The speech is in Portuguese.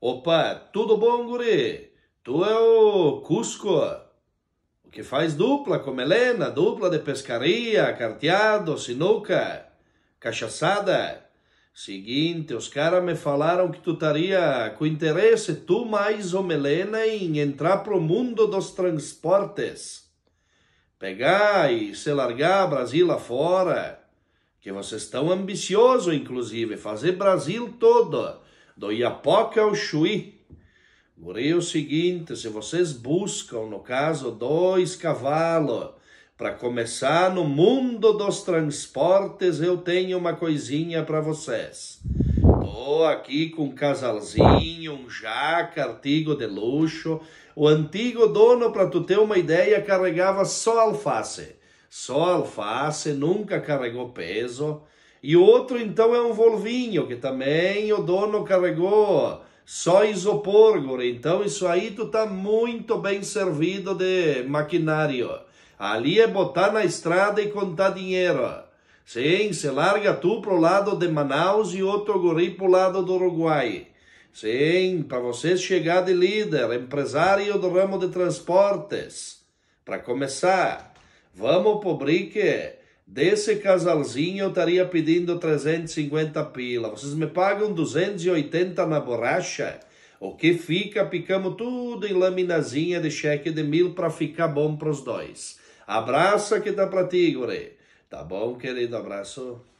Opa, tudo bom, guri? Tu é o Cusco, o que faz dupla com Helena, dupla de pescaria, carteado, sinuca, cachaçada. Seguinte, os caras me falaram que tu estaria com interesse, tu mais o Melena, em entrar pro mundo dos transportes. Pegar e se largar Brasil afora. Que vocês estão ambiciosos, inclusive, fazer Brasil todo do Iapoca ao Chuí. Porém, o seguinte: se vocês buscam, no caso, dois cavalos para começar no mundo dos transportes, eu tenho uma coisinha para vocês. Estou aqui com um casalzinho, um jaca, artigo de luxo. O antigo dono, para tu ter uma ideia, carregava só alface. Só alface, nunca carregou peso. E o outro, então, é um volvinho, que também o dono carregou. Só isopor, Então, isso aí tu tá muito bem servido de maquinário. Ali é botar na estrada e contar dinheiro. Sim, se larga tu pro lado de Manaus e outro guri pro lado do Uruguai. Sim, para você chegar de líder, empresário do ramo de transportes. Para começar, vamos pro brique desse casalzinho eu estaria pedindo 350 pila. Vocês me pagam 280 na borracha. O que fica, picamos tudo em laminazinha de cheque de mil para ficar bom para os dois. Abraço para ti Gure. Tá bom, querido? Abraço.